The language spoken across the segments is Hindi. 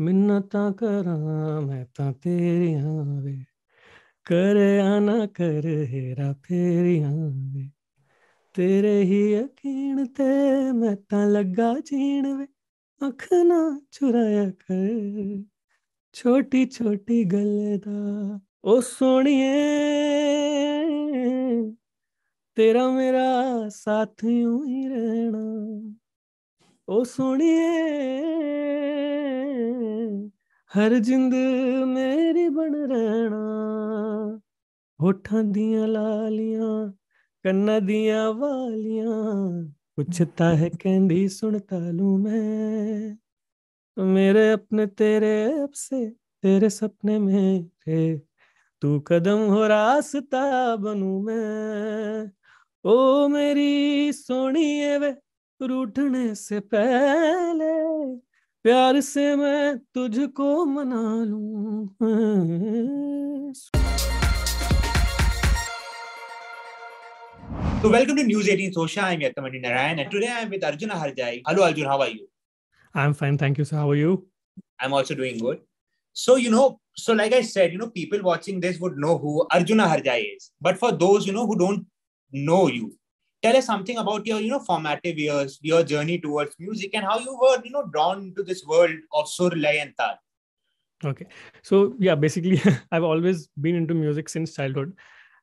ਮਿੰਨਤਾਂ ਕਰਾਂ ਮੈਂ ਤਾਂ ਤੇਰੀਆਂ ਵੇ ਕਰਿਆ ਨਾ ਕਰ ਹੇਰਾ ਫੇਰੀਆਂ ਵੇ ਤੇਰੇ ਹੀ ਅਕੀਣ ਤੇ ਮੈਂ ਤਾਂ ਲੱਗਾ ਜੀਣ ਵੇ ਅੱਖ ਨਾ ਚੁਰਾਇਆ ਕਰ ਛੋਟੀ ਛੋਟੀ ਗੱਲ ਦਾ ਉਹ ਸੋਣੀਏ ਤੇਰਾ ਮੇਰਾ ਸਾਥ ਯੂੰ ਹੀ ਰਹਿਣਾ ਉਹ ਸੋਣੀਏ हर जिंद मेरी बन रहना होठा दिया लालियां कन्ना दिया वालियां पुछता है कहती सुनता लू मैं मेरे अपने तेरे से तेरे सपने मेरे तू कदम हो रास्ता बनू मैं ओ मेरी सोनी है वे रूठने से पहले प्यार से मैं तुझको मना लू तो वेलकम टू न्यूज एटीन सोशा I am and today I am with Arjun Harjai hello Arjun how are you I am fine thank you sir how are you I am also doing good so you know so like I said you know people watching this would know who Arjun Harjai is but for those you know who don't know you tell us something about your you know formative years your journey towards music and how you were you know drawn to this world of lay, and tar okay so yeah basically i've always been into music since childhood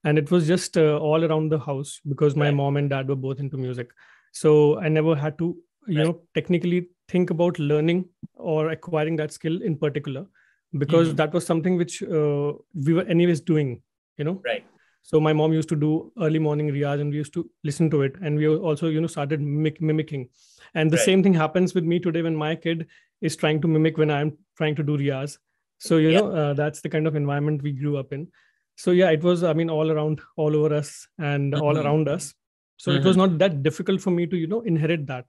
and it was just uh, all around the house because my right. mom and dad were both into music so i never had to you right. know technically think about learning or acquiring that skill in particular because mm-hmm. that was something which uh, we were anyways doing you know right so my mom used to do early morning riyaz and we used to listen to it. And we also, you know, started mimic- mimicking. And the right. same thing happens with me today when my kid is trying to mimic when I'm trying to do riyaz. So, you yep. know, uh, that's the kind of environment we grew up in. So, yeah, it was, I mean, all around, all over us and mm-hmm. all around us. So mm-hmm. it was mm-hmm. not that difficult for me to, you know, inherit that.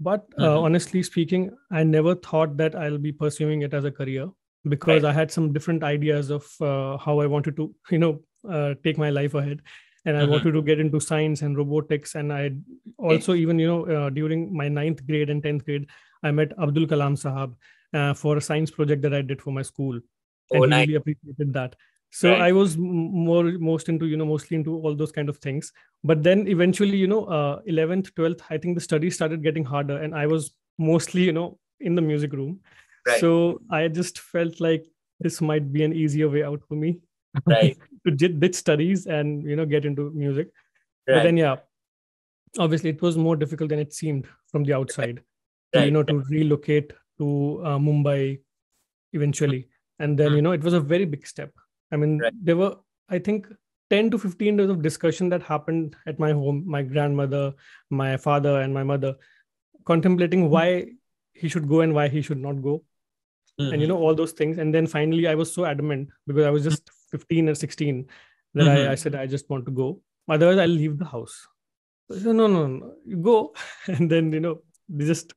But uh, mm-hmm. honestly speaking, I never thought that I'll be pursuing it as a career because right. I had some different ideas of uh, how I wanted to, you know, uh, take my life ahead and i mm-hmm. wanted to get into science and robotics and i also even you know uh, during my ninth grade and 10th grade i met abdul kalam sahab uh, for a science project that i did for my school oh, and nice. he really appreciated that so right. i was more most into you know mostly into all those kind of things but then eventually you know uh, 11th 12th i think the studies started getting harder and i was mostly you know in the music room right. so i just felt like this might be an easier way out for me right to ditch studies and you know get into music right. but then yeah obviously it was more difficult than it seemed from the outside right. to, you know to relocate to uh, mumbai eventually and then hmm. you know it was a very big step i mean right. there were i think 10 to 15 days of discussion that happened at my home my grandmother my father and my mother contemplating hmm. why he should go and why he should not go mm-hmm. and you know all those things and then finally i was so adamant because i was just 15 or 16 that mm-hmm. I, I mm-hmm. said, I just want to go. Otherwise, I'll leave the house. So no, no, no, you go. And then, you know, they just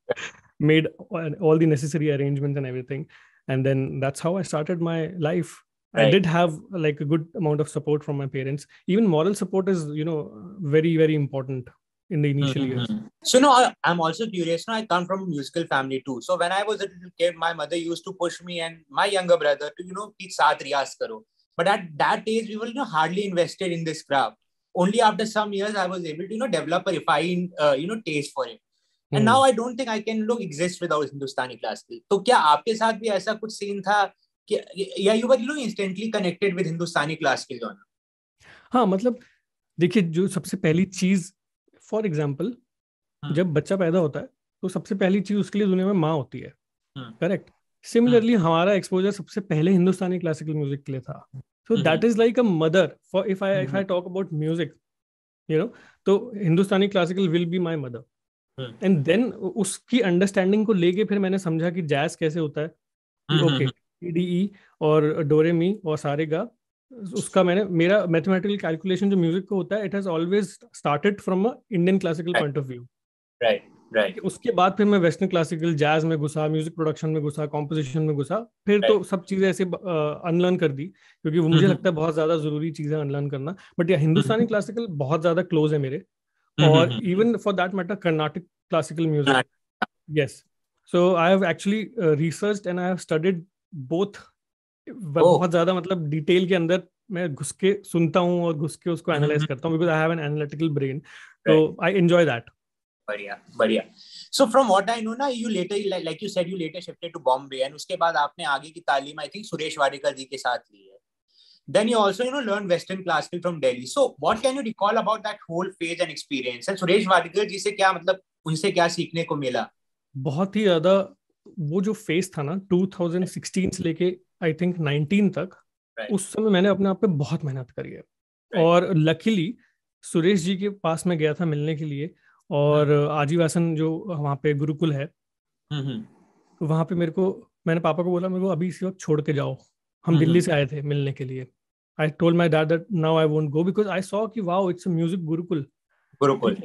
made all the necessary arrangements and everything. And then that's how I started my life. Right. I did have like a good amount of support from my parents. Even moral support is, you know, very, very important in the initial mm-hmm. years. So no, I'm also curious. Now I come from a musical family too. So when I was a little kid, my mother used to push me and my younger brother to you know teach Saad Riyaz karo. But at that age, we were you know, hardly invested in this craft. Only after some years, I was able to you know develop a refined uh, you know taste for it. And now I don't think I can look exist without Hindustani classical तो क्या आपके साथ भी ऐसा कुछ सीन था कि yeah you were you instantly connected with Hindustani classical genre हाँ मतलब देखिए जो सबसे पहली चीज फॉर एग्जाम्पल जब बच्चा पैदा होता है तो सबसे पहली चीज उसके लिए दुनिया में माँ होती है करेक्ट हाँ। Similarly hmm. हमारा एक्सपोजर सबसे पहले हिंदुस्तानी क्लासिकल म्यूजिक के लिए था so that is like a mother for if I if I talk about music you know तो Hindustani classical will be my mother and then उसकी अंडरस्टैंडिंग को लेके फिर मैंने समझा कि जैज कैसे होता है ओके डी ई और डोरेमी और सारे गा उसका मैंने मेरा मैथमेटिकल कैलकुलेशन जो म्यूजिक को होता है it has always started from a Indian classical point of view right right. उसके बाद फिर मैं वेस्टर्न क्लासिकल जैज में घुसा म्यूजिक प्रोडक्शन में घुसा कॉम्पोजिशन में घुसा फिर तो right. तो सब चीजें ऐसे अनलर्न कर दी क्योंकि वो मुझे लगता है बहुत ज्यादा जरूरी चीजें अनलर्न करना बट या हिंदुस्तानी क्लासिकल बहुत ज्यादा क्लोज है मेरे और even for that matter Carnatic classical music yes so I have actually research and I have studied both बहुत ज्यादा मतलब डिटेल के अंदर मैं घुस के सुनता हूँ और घुस के उसको एनालाइज करता हूँ because I have an analytical brain तो आई एंजॉय दैट बढ़िया so from what I know ना you later like you said you later shifted to Bombay and उसके बाद आपने आगे की तालीम आई थिंक सुरेश वाडेकर जी के साथ ली है से क्या मतलब उनसे क्या सीखने को मिला बहुत ही ज्यादा वो जो था ना 2016 से लेके आई थिंक 19 तक right. उस समय मैंने अपने आप पे बहुत मेहनत करी है right. और लकीली सुरेश जी के पास में गया था मिलने के लिए और हाँ। आजीवासन जो वहाँ पे गुरुकुल है हम्म, हम्म। तो वहाँ पे मेरे को मैंने पापा को बोला मेरे को अभी इस वक्त छोड़ के जाओ हम हम्म, दिल्ली से आए थे मिलने के लिए I told my dad that now I won't go because I saw की wow it's music gurukul gurukul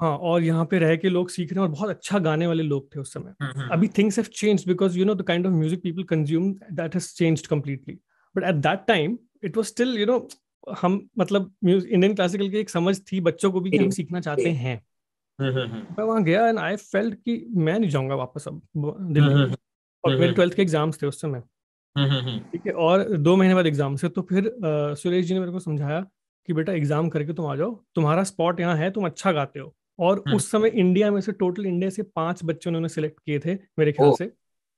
हाँ और यहाँ पे रह के लोग सीख रहे हैं और बहुत अच्छा गाने वाले लोग थे उस समय अभी things have change because you know the kind of music people consume that has changed completely but at that time it was still you know हम मतलब इंडियन क्लासिकल की एक समझ थी बच्चों को भी कि हम सीखना चाहते हैं हम्म, हम्म, हम्म। मैं वहां गया एंड आई फेल्ट कि मैं नहीं जाऊंगा वापस अब दिल्ली और मेरे ट्वेल्थ के एग्जाम्स थे उस समय ठीक है और दो महीने बाद एग्जाम से तो फिर आ, सुरेश जी ने मेरे को समझाया कि बेटा एग्जाम करके तुम आ जाओ तुम्हारा स्पॉट यहाँ है तुम अच्छा गाते हो और उस समय इंडिया में से टोटल इंडिया से पांच बच्चे उन्होंने सिलेक्ट किए थे मेरे ख्याल से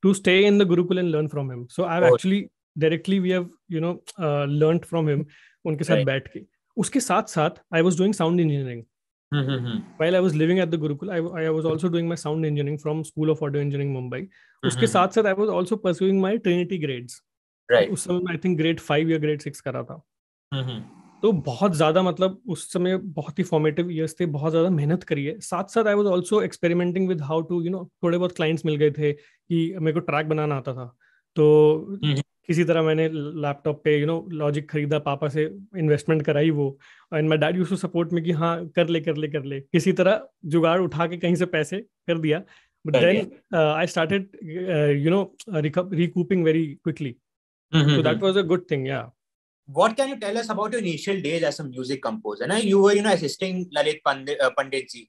to stay in the gurukul and learn from him so I actually directly we have you know learn from him उनके साथ बैठ के उसके साथ साथ I was doing sound engineering while I was living at the Gurukul, I, I was also doing my sound engineering from School of Audio Engineering Mumbai. Mm-hmm. उसके साथ साथ I was also pursuing my Trinity grades. Right. उस समय आई थिंक ग्रेड फाइव या ग्रेड सिक्स करा था mm-hmm. तो बहुत ज्यादा मतलब उस समय बहुत ही फॉर्मेटिव ईयर्स थे बहुत ज्यादा मेहनत करी है साथ साथ I was also experimenting with how to you know थोड़े बहुत क्लाइंट्स मिल गए थे कि मेरे को ट्रैक बनाना आता था तो mm-hmm. किसी तरह मैंने लैपटॉप पे यू नो लॉजिक खरीदा पापा से इन्वेस्टमेंट कराई वो and my dad use to support में कि हाँ कर ले कर ले कर ले किसी तरह जुगाड़ उठा के कहीं से पैसे कर दिया but then I started you know recouping very quickly so that was a good thing yeah What can you tell us about your initial days as a music composer? Now, you were, you know, assisting Lalit Pandit, uh, Pandit ji.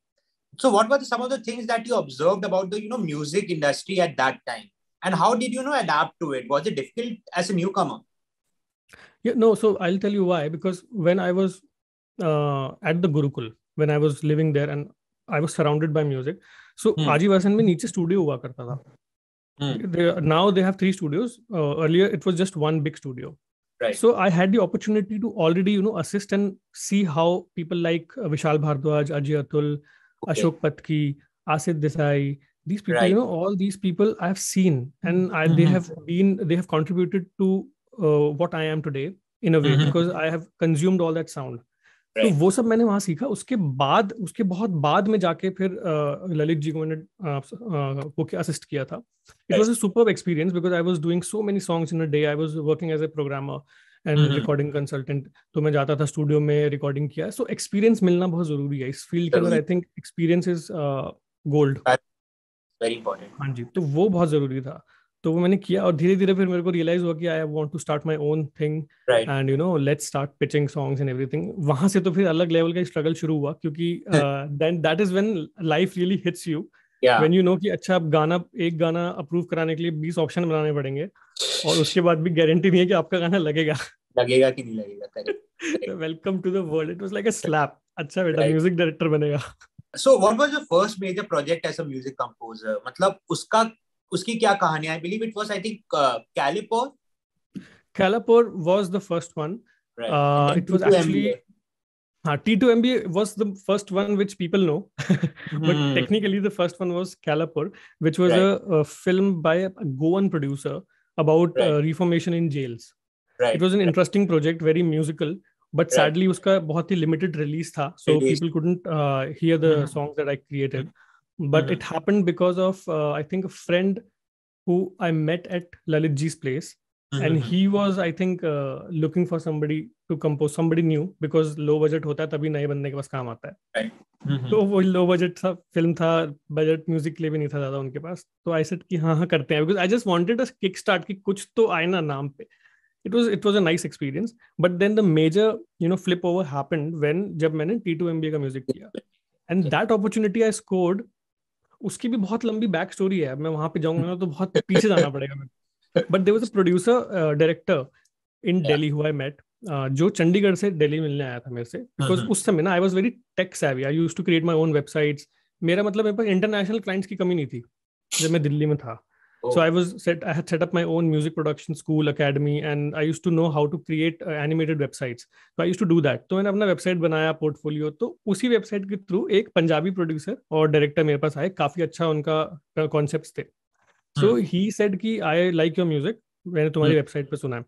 So, what were the, some of the things that you observed about the, you know, music industry at that time? and how did you know adapt to it was it difficult as a newcomer yeah no so i'll tell you why because when i was uh, at the gurukul when i was living there and i was surrounded by music so hmm. Ajivasan में नीचे स्टूडियो हुआ करता था now they have three studios Earlier it was just one big studio. Right. So I had the opportunity to already, you know, assist and see how people like uh, Vishal Bhardwaj, Ajay Atul, okay. Ashok Patki, Asit Desai, these people, right. you know, all these people I have seen and I, mm-hmm. they have been, they have contributed to uh, what I am today in a way mm-hmm. because I have consumed all that sound. Right. तो वो सब मैंने वहां सीखा उसके बाद उसके बहुत बाद में जाके फिर uh, ललित जी को मैंने वो को असिस्ट किया था it was a super experience because I was doing so many songs in a day I was working as a programmer and recording consultant तो मैं जाता था स्टूडियो में रिकॉर्डिंग किया सो एक्सपीरियंस मिलना बहुत जरूरी है इस फील्ड के अंदर I think experience is gold very important हाँ जी तो वो बहुत जरूरी था तो वो मैंने किया और धीरे धीरे फिर मेरे को रियलाइज हुआ कि I want to start my own thing and you know let's start pitching songs and everything वहां से तो फिर अलग लेवल का स्ट्रगल शुरू हुआ क्योंकि then that is when life really hits you when you know कि अच्छा आप गाना एक गाना अप्रूव कराने के लिए बीस ऑप्शन बनाने पड़ेंगे और उसके बाद भी गारंटी नहीं है कि आपका गाना लगेगा लगेगा कि नहीं लगेगा welcome to the world it was like a slap अच्छा बेटा म्यूजिक डायरेक्टर बनेगा so what was your first major project as a music composer मतलब उसका उसकी क्या कहानी I believe it was I think कैलिपोर कैलिपोर was the first one it was actually हाँ T2MBA was the first one which people know, but mm. technically the first one was Kalapur, which was right. a, a, film by a Goan producer about right. uh, reformation in jails. Right. It was an interesting project, very musical, but sadly उसका बहुत ही लिमिटेड रिलीज था so people couldn't hear the songs that I created but it happened because of I think a friend who I met at Lalit place. Place and he he I think looking for somebody to somebody somebody new because low budget होता है तभी नए बंदे के पास काम आता है तो mm-hmm. वो लो बजट था फिल्म था बजट म्यूजिक के लिए भी नहीं था ज्यादा उनके पास तो आई सेट कि हाँ हाँ करते हैं because I just wanted a kick start कि कुछ तो आए ना नाम पे it was it was a nice experience but then the major you know flip over happened when जब मैंने T2 MBA का music किया and that opportunity I scored उसकी भी बहुत लंबी बैक स्टोरी है मैं वहां पे जाऊंगा तो बहुत पीछे जाना पड़ेगा मेरे but there was a producer director in Delhi हुआ मेट जो चंडीगढ़ से दिल्ली मिलने आया था मेरे से बिकॉज uh-huh. उस समय ना I was very tech savvy I use to create my own websites मेरा मतलब मेरे पास इंटरनेशनल क्लाइंट्स की कमी नहीं थी जब मैं दिल्ली में था Oh. So I was set. I had set up my own music production school academy, and I used to know how to create uh, animated websites. So I used to do that. तो मैंने अपना वेबसाइट बनाया पोर्टफोलियो तो उसी वेबसाइट के थ्रू एक पंजाबी प्रोड्यूसर और डायरेक्टर मेरे पास आए काफी अच्छा उनका कॉन्सेप्ट uh, थे सो ही सेड कि आई लाइक योर म्यूजिक मैंने तुम्हारी वेबसाइट hmm. पे सुना है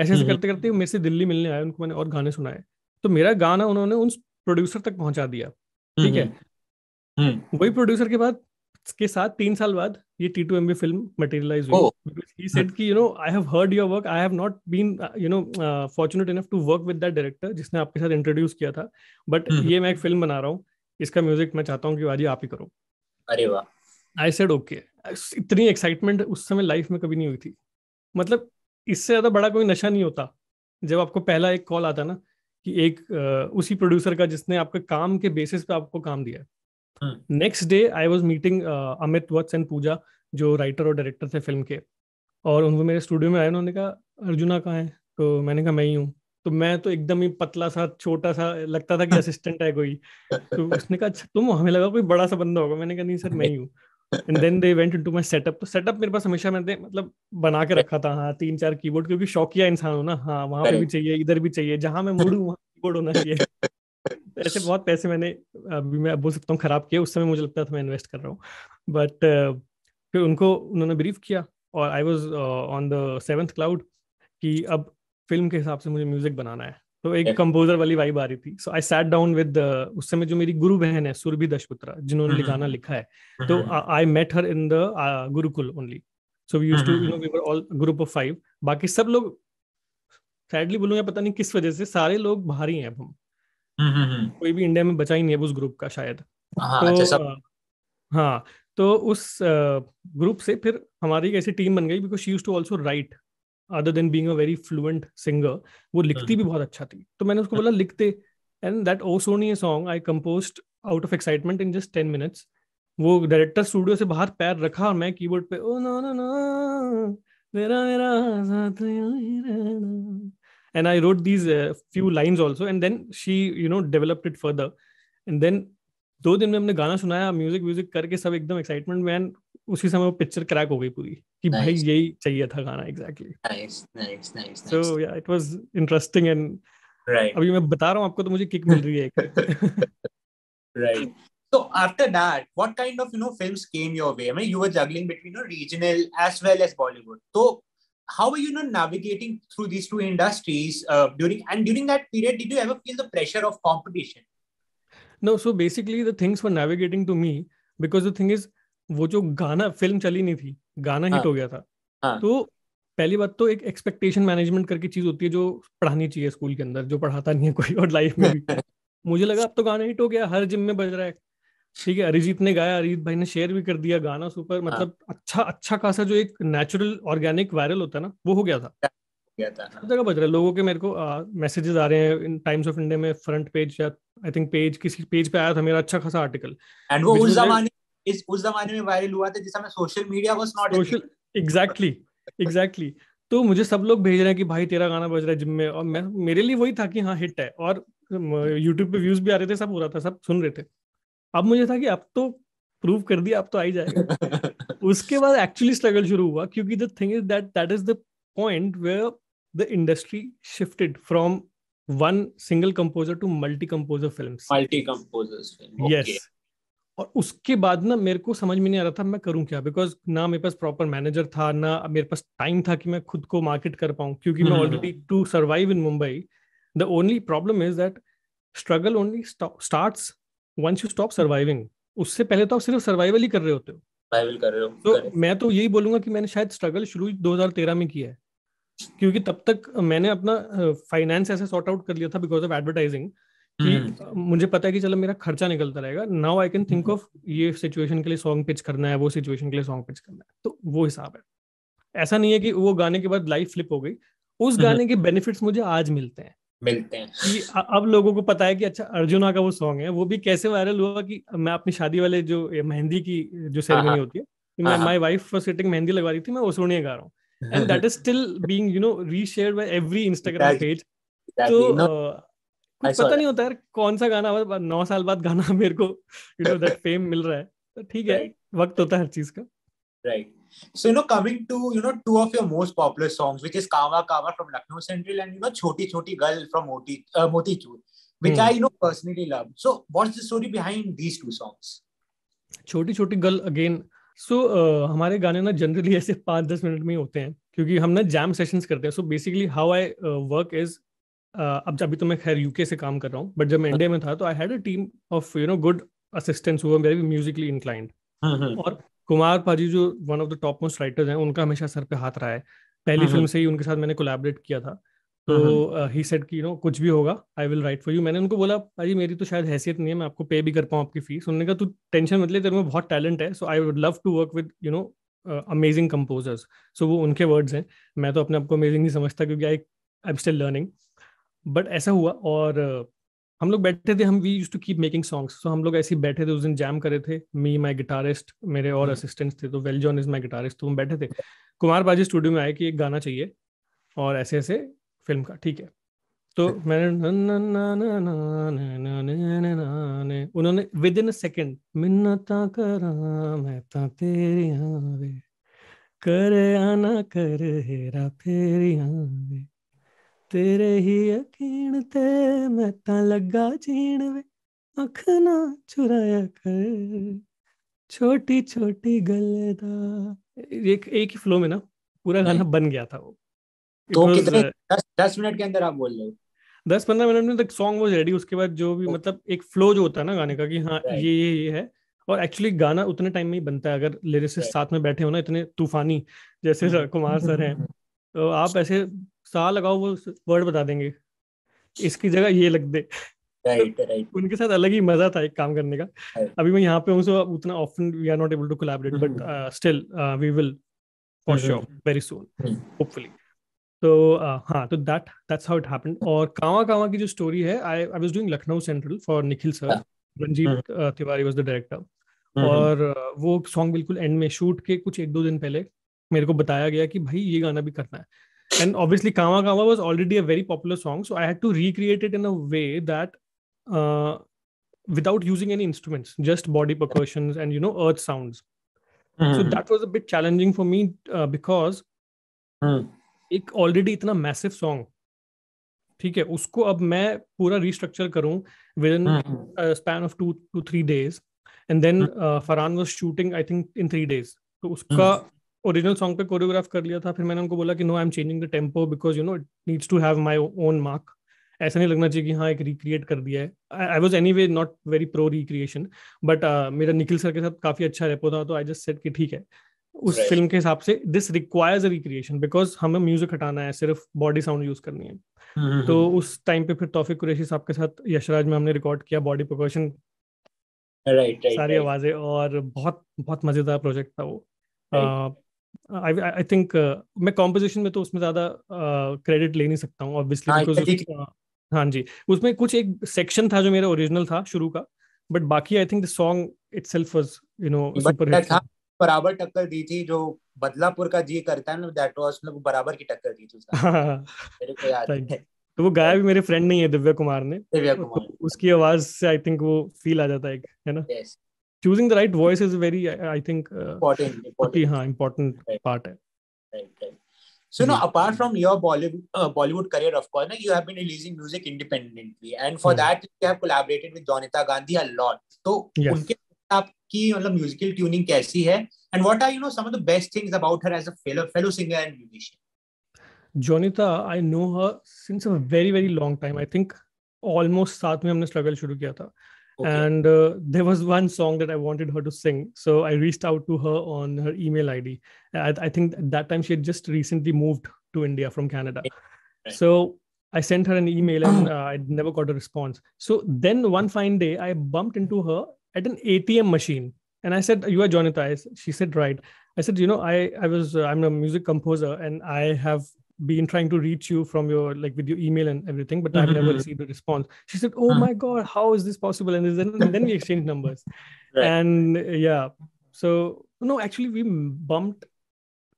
ऐसे ऐसे hmm. करते करते मेरे से दिल्ली मिलने आए उनको मैंने और गाने सुनाए तो मेरा गाना उन्होंने उन प्रोड्यूसर तक पहुंचा दिया ठीक है hmm. वही प्रोड्यूसर के बाद के साथ तीन साल बाद ये T two M B film materialise हुई सेड oh. कि you know I have heard your work I have not been you know fortunate enough to work with that director जिसने आपके साथ इंट्रोड्यूस किया था बट हम्म, हम्म। ये मैं एक फिल्म बना रहा हूँ इसका म्यूजिक मैं चाहता हूँ कि वाजी आप ही करो अरे वाह आई सेड ओके इतनी एक्साइटमेंट उस समय लाइफ में कभी नहीं हुई थी मतलब इससे ज्यादा बड़ा कोई नशा नहीं होता जब आपको पहला एक कॉल आता ना कि एक उसी प्रोड्यूसर का जिसने आपके काम के बेसिस पे आपको काम दिया है next day I was meeting Amit Vats and Pooja जो राइटर और डायरेक्टर थे फिल्म के और उनको मेरे स्टूडियो में आए उन्होंने कहा अर्जुना कहाँ है तो मैंने कहा मैं ही हूँ तो मैं तो एकदम ही पतला सा छोटा सा लगता था कि असिस्टेंट है कोई तो उसने कहा अच्छा तुम हमें लगा कोई बड़ा सा बंदा होगा मैंने कहा नहीं सर मैं ही हूँ and then they went into my setup तो सेटअप मेरे पास हमेशा मैंने मतलब बना के रखा था हाँ तीन चार कीबोर्ड क्योंकि शौकिया इंसान हो ना हाँ वहां पे भी चाहिए इधर भी चाहिए जहां मैं मुड़ू वहाँ कीबोर्ड होना चाहिए ऐसे बहुत पैसे मैंने अभी मैं बोल सकता हूँ खराब किया उस समय मुझे लगता था मैं इन्वेस्ट कर रहा हूँ बट फिर उनको उन्होंने ब्रीफ किया और I was on the seventh cloud कि अब फिल्म के हिसाब से मुझे म्यूजिक बनाना है तो एक कंपोजर वाली वाइब आ रही थी so I sat down with उस समय जो मेरी गुरु बहन है सुरभि दशपुत्रा जिन्होंने हम्म, गाना हम्म। लिखा है हम्म, तो I met her in the gurukul only so we use to you know we were all group of five बाकी सब लोग सैडली बोलूंगा पता नहीं किस वजह से सारे लोग बाहर ही हैं अब हम कोई भी इंडिया में बचा ही नहीं है उस ग्रुप का शायद हाँ, तो अच्छा, हाँ तो उस ग्रुप से फिर हमारी एक ऐसी टीम बन गई because she use to also write other than being a very fluent singer वो लिखती हाँ। भी बहुत अच्छा थी तो मैंने उसको बोला लिखते एंड दैट ओ सोनी song I compose out of excitement in just ten minutes वो डायरेक्टर स्टूडियो से बाहर पैर रखा और मैं कीबोर्ड पे ओ ना ना ना मेरा मेरा साथ and i wrote these uh, few lines also and then she you know developed it further and then दो दिन में हमने गाना सुनाया म्यूजिक व्यूजिक करके सब एकदम एक्साइटमेंट में एंड उसी समय वो पिक्चर क्रैक हो गई पूरी कि nice. भाई यही चाहिए था गाना exactly so yeah it was interesting and right अभी मैं बता रहा हूँ आपको तो मुझे किक मिल रही है right So after that, what kind of you know films came your way? I mean, you were juggling between you know, regional as well as Bollywood. So how were you know, navigating through these two industries uh, during and during that period did you ever feel the pressure of competition no so basically the things were navigating to me because the thing is वो जो गाना फिल्म चली नहीं थी गाना हिट हो गया था हाँ. तो पहली बात तो एक एक्सपेक्टेशन मैनेजमेंट करके चीज होती है जो पढ़ानी चाहिए स्कूल के अंदर जो पढ़ाता नहीं है कोई और लाइफ में भी मुझे लगा अब तो गाना हिट हो गया हर जिम में बज रहा है ठीक है अरिजीत ने गाया अरिजीत भाई ने शेयर भी कर दिया गाना सुपर हाँ। मतलब हाँ। अच्छा अच्छा खासा जो एक नेचुरल ऑर्गेनिक वायरल होता है ना वो हो गया था हर जगह बज रहा है लोगों के मेरे को मैसेजेस आ रहे हैं इन टाइम्स ऑफ इंडिया में फ्रंट पेज या आई थिंक पेज किसी पेज पे आया था मेरा अच्छा खासा आर्टिकल एंड वो उस जमाने इस उस जमाने में वायरल हुआ था जिस समय social media was not social exactly exactly तो मुझे सब लोग भेज रहे हैं कि भाई तेरा गाना बज रहा है जिम में और मैं मेरे लिए वही था कि हाँ हिट है और यूट्यूब पे व्यूज भी आ रहे थे सब हो रहा था सब सुन रहे थे अब मुझे था कि अब तो प्रूव कर दिया अब तो आई जाएगा उसके बाद एक्चुअली स्ट्रगल शुरू हुआ क्योंकि the thing is that that is the point where the industry shifted from one single composer to multi composer film multi composer yes और उसके बाद ना मेरे को समझ में नहीं आ रहा था मैं करूं क्या बिकॉज ना मेरे पास प्रॉपर मैनेजर था ना मेरे पास टाइम था कि मैं खुद को मार्केट कर पाऊं क्योंकि मैं already to survive in Mumbai the only problem is that struggle only starts once you stop surviving उससे पहले तो आप सिर्फ सर्वाइवल ही कर रहे होते हो सर्वाइवल कर रहे हो तो so, मैं तो यही बोलूंगा कि मैंने शायद स्ट्रगल शुरू 2013 में किया है क्योंकि तब तक मैंने अपना फाइनेंस ऐसे सॉर्ट आउट कर लिया था बिकॉज ऑफ एडवर्टाइजिंग कि हम्म। मुझे पता है कि चलो मेरा खर्चा निकलता रहेगा now I can think of ये सिचुएशन के लिए सॉन्ग पिच करना है वो सिचुएशन के लिए सॉन्ग पिच करना है तो वो हिसाब है ऐसा नहीं है कि वो गाने के बाद लाइफ फ्लिप हो गई उस हम्म। गाने के बेनिफिट्स मुझे आज मिलते हैं मिलते हैं अब लोगों को पता है कि अच्छा अर्जुना का वो सॉन्ग है वो भी कैसे वायरल हुआ कि मैं अपनी शादी वाले जो मेहंदी की जो सेरेमनी हाँ, हाँ। होती है my wife for sitting mehndi लगवा रही थी मैं ओसोनिया गा रहा हूँ and that is still being you know reshared by every Instagram page तो कुछ पता नहीं होता यार कौन सा गाना नौ साल बाद गाना मेरे को यू नो दैट फेम मिल रहा है तो ठीक है वक्त होता है हर चीज का right So, you know, coming to, you know, two of your most popular songs, which is Kawa Kawa from Lucknow Central and, you know, Choti Choti Girl from Moti, uh, moti Motichur, which hmm. I, you know, personally love. So, what's the story behind these two songs? Choti Choti Girl, again, so so, uh, हमारे गाने ना जनरली ऐसे पाँच दस मिनट में ही होते हैं क्योंकि हम ना जैम सेशंस करते हैं so basically how I work is अब अभी तो मैं खैर यूके से काम कर रहा हूँ बट जब मैं इंडिया में था तो I had a team of you know good assistants हुआ वेरी म्यूजिकली इंक्लाइंड और कुमार पाजी जो one of the top most writers हैं उनका हमेशा सर पे हाथ रहा है पहली हम्म, फिल्म हम्म। से ही उनके साथ मैंने कोलैबोरेट किया था तो ही हम्म, सेड uh, कि यू नो कुछ भी होगा I will write for you मैंने उनको बोला भाजी मेरी तो शायद हैसियत नहीं है मैं आपको पे भी कर पाऊँ आपकी फीस उन्होंने कहा तू टेंशन मत ले तेरे में बहुत टैलेंट है so I would love to work with you know amazing composers so वो उनके वर्ड्स हैं मैं तो अपने आप को अमेजिंग नहीं समझता क्योंकि I I am still learning but ऐसा हुआ और uh, हम लोग बैठे थे हम we use to keep making songs so हम लोग ऐसे बैठे थे उस दिन जैम करे थे मी माई गिटारिस्ट मेरे और असिस्टेंट्स थे तो well John is my guitarist तो हम बैठे थे कुमार बाजी स्टूडियो में आए कि एक गाना चाहिए और ऐसे ऐसे फिल्म का ठीक है तो मैंने उन्होंने विद इन सेकेंड मिन्नता करा मैं तेरी हाँ करे आना कर हेरा फेरी हाँ तेरे ही यकीन ते मैं ता लगा ਜੀਣ वे ਅੱਖ ਨਾ ਚੁਰਾਇਆ ਕਰ छोटी छोटी दा एक एक ही फ्लो में ना पूरा गाना बन गया था वो तो कितने दस दस मिनट के अंदर आप बोल रहे हो दस पंद्रह मिनट में तक सॉन्ग वो रेडी उसके बाद जो भी मतलब एक फ्लो जो होता है ना गाने का कि हाँ ये ये ये है और एक्चुअली गाना उतने टाइम में ही बनता है अगर लिरिसिस्ट साथ में बैठे हो ना इतने तूफानी जैसे कुमार सर हैं तो आप ऐसे सा लगाओ वो वर्ड बता देंगे इसकी जगह ये लग दे राइट राइट उनके साथ अलग ही मजा था एक काम करने का अभी मैं यहाँ पे हूँ सो उतना often we are not able to collaborate but still we will for sure very soon hopefully तो हाँ तो that that's how it happened और कावा कावा की जो स्टोरी है I I was doing Lucknow Central for Nikhil sir Ranjeet Tiwari was the director और uh, वो सॉन्ग बिल्कुल एंड में शूट के कुछ एक दो दिन पहले मेरे को बताया गया कि भाई ये गाना भी करना है and obviously kama kama was already a very popular song so i had to recreate it in a way that uh, without using any instruments just body percussions and you know earth sounds mm-hmm. so that was a bit challenging for me uh, because mm. एक ऑलरेडी इतना मैसिव सॉन्ग ठीक है उसको अब मैं पूरा रिस्ट्रक्चर करूं within span of two two three days and then Farhan was shooting I think in three days तो उसका mm. ओरिजिनल सॉन्ग पे कोरियोग्राफ कर लिया था फिर मैंने उनको बोला कि no I am changing the tempo because you know it needs to have my own mark ऐसा नहीं लगना चाहिए कि हाँ एक रिक्रिएट कर दिया है I was anyway not very pro recreation but मेरा निखिल सर के साथ काफी अच्छा रेपो था तो आई जस्ट सेट कि ठीक है उस right. फिल्म के हिसाब से दिस रिक्वायर्स रिक्रिएशन बिकॉज हमें म्यूजिक हटाना है सिर्फ बॉडी साउंड यूज करनी है mm-hmm. तो हम्म। उस टाइम पे फिर तौफिक कुरैशी साहब के साथ यशराज में हमने रिकॉर्ड किया बॉडी प्रकॉशन right, right, सारी right. आवाजें और बहुत बहुत मजेदार प्रोजेक्ट था वो right. Uh, I, I think uh, मैं composition में तो उसमें ज्यादा uh, credit ले नहीं सकता हूँ obviously हाँ because उसमें, uh, हाँ जी उसमें कुछ एक section था जो मेरा original था शुरू का but बाकी I think the song itself was you know super hit बराबर टक्कर दी थी जो बदलापुर का जी करता है ना दैट वाज मतलब बराबर की टक्कर दी थी उसका हाँ, हाँ, हाँ। मेरे तो वो गाया भी मेरे फ्रेंड नहीं है दिव्या कुमार ने दिव्या कुमार तो उसकी आवाज से आई थिंक वो फील आ जाता है एक है ना yes. Choosing the right voice is very I think important हाँ इम्पोर्टेंट पार्ट है right right so now apart from your bollywood uh, bollywood career of course you have been releasing music independently and for mm-hmm. that you have collaborated with Donita gandhi a lot so yes. unke आपकी मतलब म्यूजिकल ट्यूनिंग कैसी है and what are you know some of the best things about her as a fellow fellow singer and musician Jonita I know her since a very very long time I think almost साथ में हमने स्ट्रगल शुरू किया था Okay. And uh, there was one song that I wanted her to sing. So I reached out to her on her email ID. I, I think at that time she had just recently moved to India from Canada. Okay. So I sent her an email and oh. uh, I never got a response. So then one fine day, I bumped into her at an ATM machine. And I said, You are Jonathan. She said, Right. I said, You know, I, I was, uh, I'm a music composer and I have been trying to reach you from your like with your email and everything, but mm-hmm. I've never received a response. She said, "Oh my god, how is this possible?" And then and then we exchanged numbers, right. and yeah, so no, actually we bumped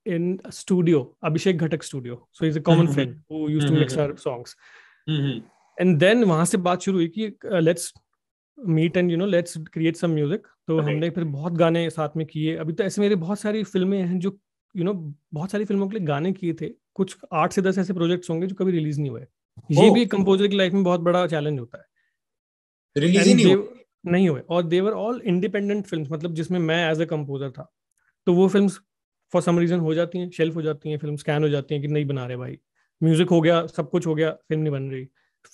in a studio, Abhishek Ghatak studio. So he's a common mm-hmm. friend who used mm-hmm. to mix our songs. mm-hmm. And then वहां से बात शुरू हुई कि let's meet and you know let's create some music. तो right. हमने फिर बहुत गाने साथ में किए अभी तो ऐसे मेरे बहुत सारी फिल्में हैं जो यू you नो know, बहुत सारी फिल्मों के लिए गाने किए थे कुछ आठ से दस ऐसे प्रोजेक्ट्स होंगे जो कभी रिलीज नहीं हुए ये भी कंपोजर की लाइफ में बहुत बड़ा चैलेंज होता है रिलीज ही नहीं नहीं हुए और देवर ऑल इंडिपेंडेंट फिल्म मतलब जिसमें मैं एज अ कंपोजर था तो वो फिल्म फॉर सम रीजन हो जाती हैं शेल्फ हो जाती हैं फिल्म स्कैन हो जाती हैं कि नहीं बना रहे भाई म्यूजिक हो गया सब कुछ हो गया फिल्म नहीं बन रही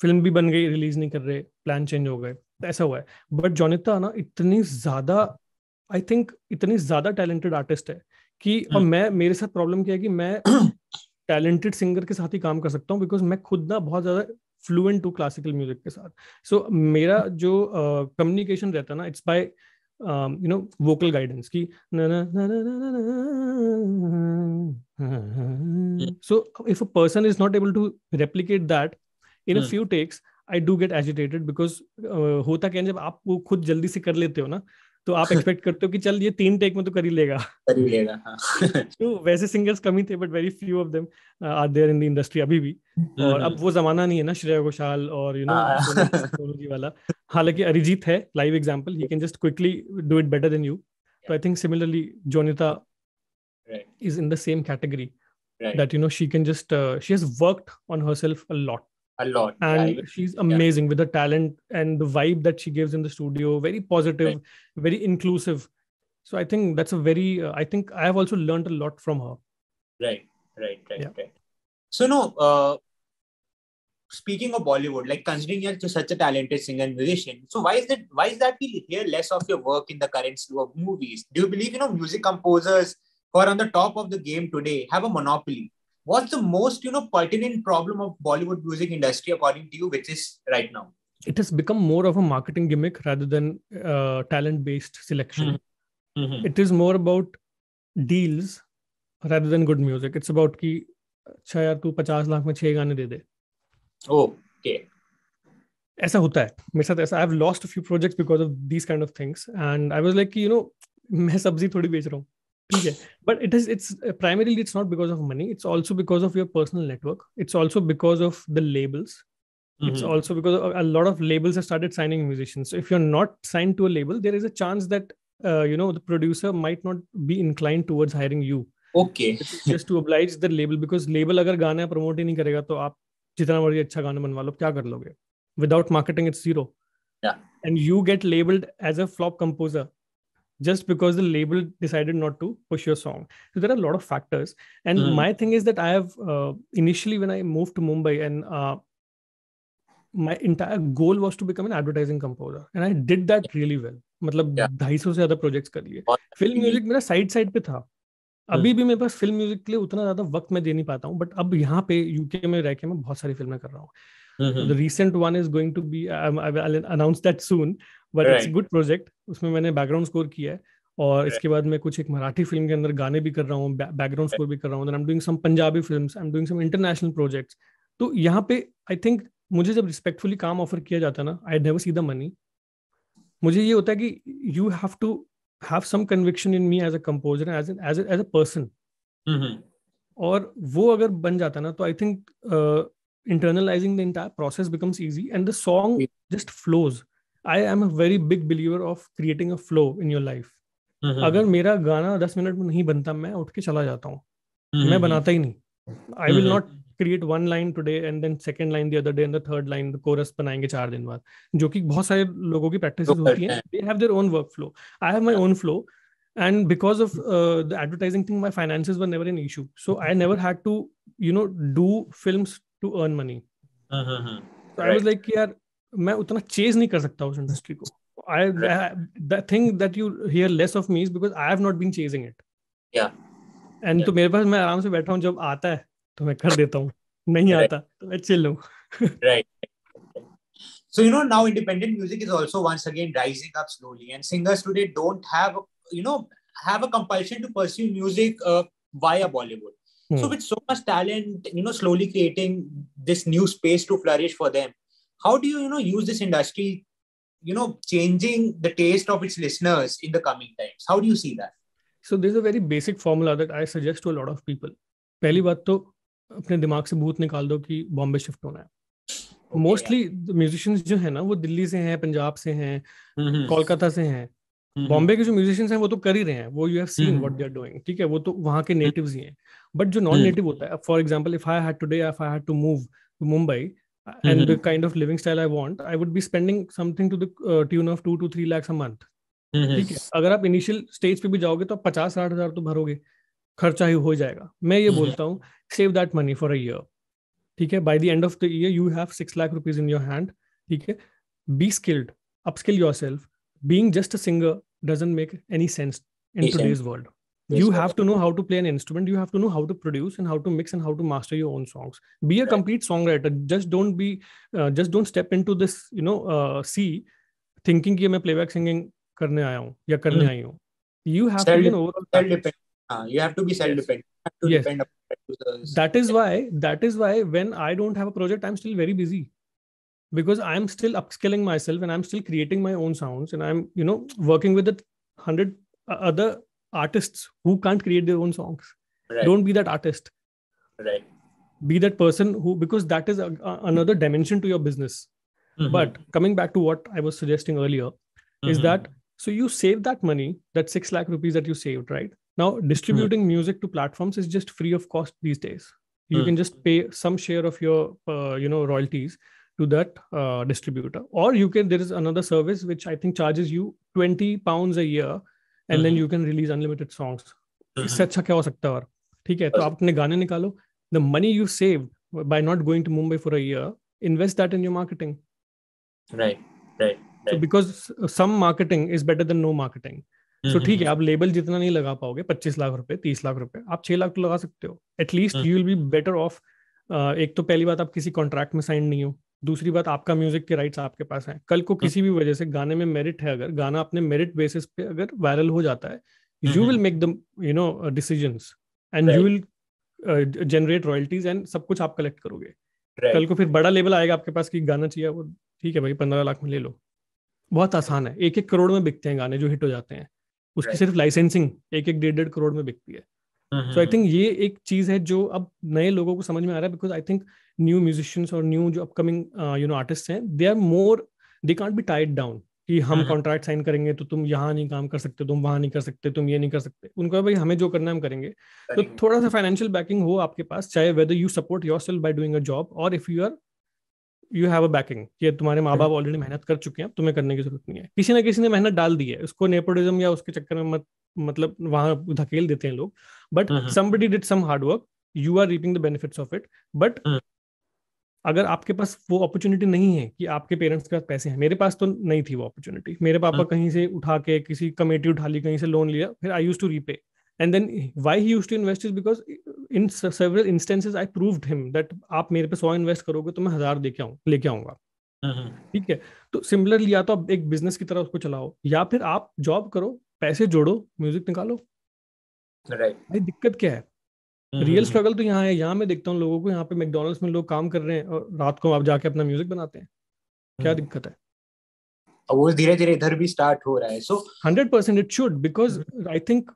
फिल्म भी बन गई रिलीज नहीं कर रहे प्लान चेंज हो गए तो ऐसा हुआ है बट जोनिता ना इतनी ज्यादा आई थिंक इतनी ज्यादा टैलेंटेड आर्टिस्ट है कि अब हम्म। मैं मेरे साथ प्रॉब्लम क्या है कि मैं टैलेंटेड सिंगर के साथ ही काम कर सकता हूँ बिकॉज मैं खुद ना बहुत ज़्यादा फ्लुएंट टू क्लासिकल म्यूजिक के साथ सो so, मेरा जो कम्युनिकेशन uh, रहता है ना it's by you know vocal guidance की so if a person is not able to replicate that in a few takes I do get agitated because होता क्या जब आप वो खुद जल्दी से कर लेते हो ना तो आप एक्सपेक्ट करते हो कि चल ये तीन टेक में तो कर ही लेगा कर ही लेगा हाँ। तो वैसे सिंगर्स कम ही थे but very few of them are there in the industry अभी भी हम्म, और हम्म, अब हम्म। वो जमाना नहीं है ना श्रेया घोषाल और यू नो जी वाला हालांकि अरिजीत है live example he can just quickly do it better than you तो आई think similarly Jonita is in the same category that you know she can just she has worked on on herself a lot a lot. And yeah, she's amazing yeah. with the talent and the vibe that she gives in the studio. Very positive, right. very inclusive. So I think that's a very. Uh, I think I have also learned a lot from her. Right, right, right, yeah. right. So no. Uh, speaking of Bollywood, like considering you're such a talented singer and musician, so why is that? Why is that we hear less of your work in the current slew of movies? Do you believe you know music composers who are on the top of the game today have a monopoly? what's the most you know pertinent problem of bollywood music industry according to you which is right now it has become more of a marketing gimmick rather than uh, talent based selection mm-hmm. mm-hmm. it is more about deals rather than good music it's about ki अच्छा यार 50 lakh mein chhe gaane गाने दे दे ओके ऐसा होता है मेरे साथ ऐसा I have lost few projects because of these kind of things and I was like you know मैं सब्जी थोड़ी बेच रहा हूँ but it is it's uh, primarily it's not because of money it's also because of your personal network it's also because of the labels mm-hmm. it's also because a lot of labels have started signing musicians so if you're not signed to a label there is a chance that uh, you know the producer might not be inclined towards hiring you okay just to oblige the label because label agar गाना प्रमोट ही नहीं करेगा तो आप जितना मर्जी अच्छा गाना बनवा लो क्या कर लोगे without marketing it's zero yeah and you get labeled as a flop composer just because the label decided not to push your song so there are a lot of factors and mm. my thing is that i have uh, initially when i moved to mumbai and uh, my entire goal was to become an advertising composer and i did that really well मतलब ढाई yeah. सौ से ज्यादा प्रोजेक्ट्स कर लिए फिल्म म्यूजिक मेरा साइड साइड पे था अभी भी मेरे पास फिल्म म्यूजिक के लिए उतना ज्यादा वक्त मैं दे नहीं पाता हूँ बट अब यहाँ पे यूके में रह के मैं बहुत सारी फिल्में कर रहा हूँ mm-hmm. the recent one is going to be um, I will announce that soon but right. it's good project उसमें मैंने बैकग्राउंड स्कोर किया है और right. इसके बाद मैं कुछ एक मराठी फिल्म के अंदर गाने भी कर रहा हूँ बैकग्राउंड स्कोर भी कर रहा हूँ I am doing some Punjabi film I am doing some international projects तो यहाँ पे आई थिंक मुझे जब रिस्पेक्टफुली काम ऑफर किया जाता ना I never see the money मुझे ये होता है कि you have to have some conviction in me as a composer as as as a person और वो अगर बन जाता ना तो आई थिंक internalizing the entire process becomes easy and the song just flows i am a very big believer of creating a flow in your life mm-hmm. agar mera gana 10 minute mein nahi banta main uth ke chala jata hu mm-hmm. i will mm-hmm. not create one line today and then second line the other day and the third line the chorus banayenge 4 din baad jo ki bahut sare logon ki practices okay. hoti they have their own workflow i have my own flow and because of uh, the advertising thing my finances were never an issue so i mm-hmm. never had to you know do films to earn money तो आई वाज लाइक यार मैं उतना चेज नहीं कर सकता उस इंडस्ट्री को I the thing that you hear less of me is because I have not been chasing it या एंड तो मेरे पास मैं आराम से बैठा हूँ जब आता है तो मैं कर देता हूँ नहीं right. आता तो मैं चिल हूँ right So you know now independent music is also once again rising up slowly, and singers today don't have you know have a compulsion to pursue music uh, via Bollywood. Hmm. So with so much talent, you know, slowly creating this new space to flourish for them, how do you, you know, use this industry, you know, changing the taste of its listeners in the coming times? How do you see that? So there's a very basic formula that I suggest to a lot of people. पहली बात तो अपने दिमाग से भूत निकाल दो कि बॉम्बे शिफ्ट होना है मोस्टली म्यूजिशियंस जो है ना वो दिल्ली से हैं पंजाब से हैं कोलकाता से हैं हम्म, हम्म। बॉम्बे के जो म्यूजिशियंस हैं वो तो कर ही रहे हैं वो you have seen what they are doing ठीक है वो तो वहां के नेटिव्स हम्म। ही हैं बट जो नॉन नेटिव होता है for example if I had today if I had to move to Mumbai and the kind of living style I want I would be spending something to the tune of uh, to of two a month ठीक है अगर आप इनिशियल स्टेज पे भी जाओगे तो आप पचास साठ हजार तो भरोगे खर्चा ही हो जाएगा मैं ये बोलता हूँ save that money for a year ठीक है by the end of the year you have six lakh rupees in your hand ठीक है be skilled upskill yourself being just a singer doesn't make any sense in yes, today's world yes, you have to know how to play an instrument you have to know how to produce and how to mix and how to master your own songs be a complete songwriter just don't be uh, just don't step into this you know uh, sea thinking कि मैं playback singing करने आया हूँ या करने hmm. आई हूँ you have self, to be an overall self dependent uh, you have to be self dependent yes. yes. that is why that is why when i don't have a project i'm still very busy because i'm still upskilling myself and i'm still creating my own sounds and i'm you know working with the 100 other artists who can't create their own songs right. don't be that artist right be that person who because that is a, a, another dimension to your business mm-hmm. but coming back to what i was suggesting earlier mm-hmm. is that so you save that money that 6 lakh rupees that you saved right now distributing mm-hmm. music to platforms is just free of cost these days you mm. can just pay some share of your uh, you know royalties to that uh, distributor or you can there is another service which i think charges you 20 pounds a year and mm-hmm. then you can release unlimited songs mm-hmm. इससे अच्छा क्या हो सकता है और ठीक है तो आप अपने गाने निकालो the money you save by not going to Mumbai for a year invest that in your marketing right right because some marketing is better than no marketing so ठीक है आप लेबल जितना नहीं लगा पाओगे पच्चीस लाख रुपए तीस लाख रुपए आप छह लाख तो लगा सकते हो at least you will be better off एक तो पहली बात आप किसी कॉन्ट्रैक्ट में साइन नहीं हो दूसरी बात आपका म्यूजिक के राइट्स आपके पास हैं कल को हाँ। किसी भी वजह से गाने में मेरिट है अगर गाना अपने मेरिट बेसिस पे अगर वायरल हो जाता है you will make the you know decision and you will generate royalties and सब कुछ आप कलेक्ट करोगे right. कल को फिर बड़ा लेवल आएगा आपके पास कि गाना चाहिए वो ठीक है भाई पंद्रह लाख में ले लो बहुत आसान है एक एक करोड़ में बिकते हैं गाने जो हिट हो जाते हैं उसकी right. सिर्फ लाइसेंसिंग एक एक डेढ़ डेढ़ करोड़ में बिकती है सो आई थिंक ये एक चीज है जो अब नए लोगों को समझ में आ रहा है because I think new musicians और न्यू जो अपकमिंग यू नो आर्टिस्ट हैं they are more they can't be tied down कि हम कॉन्ट्रैक्ट हम्म, हम्म। साइन करेंगे तो तुम यहाँ नहीं काम कर सकते तुम वहाँ नहीं कर सकते तुम ये नहीं कर सकते उनको भाई हमें जो करना है हम करेंगे तो थोड़ा सा फाइनेंशियल बैकिंग हो आपके पास चाहे whether you support yourself by doing a job और if you are you have a backing ये तुम्हारे माँ बाप ऑलरेडी मेहनत कर चुके हैं तुम्हें करने की जरूरत नहीं है किसी ना किसी ने मेहनत डाल दी है उसको नेपोटिज्म या उसके चक्कर में मत मतलब वहां धकेल देते हैं लोग but somebody did some hard work you are reaping the benefits of it but अगर आपके पास वो अपॉर्चुनिटी नहीं है कि आपके पेरेंट्स के पास पैसे हैं मेरे पास तो नहीं थी वो अपॉर्चुनिटी मेरे पापा हाँ. कहीं से उठा के किसी कमेटी उठा ली कहीं से लोन लिया फिर I use to repay and then why he use to invest is because in several instances I proved him that आप मेरे पे सौ इन्वेस्ट करोगे तो मैं हजार देके आऊँ लेके आऊंगा हाँ, हाँ। ठीक है तो सिमिलरली या तो आप एक बिजनेस की तरह उसको चलाओ या फिर आप जॉब करो पैसे जोड़ो म्यूजिक निकालो राइट right. दिक्कत क्या है रियल हम्म, स्ट्रगल हम्म, हम्म। तो यहाँ है यहाँ मैं देखता हूँ लोगों को यहाँ पे मैकडोनल्ड्स में लोग काम कर रहे हैं और रात को आप जाके अपना म्यूजिक बनाते हैं क्या दिक्कत है वो धीरे धीरे इधर भी स्टार्ट हो रहा है so hundred percent it should because I think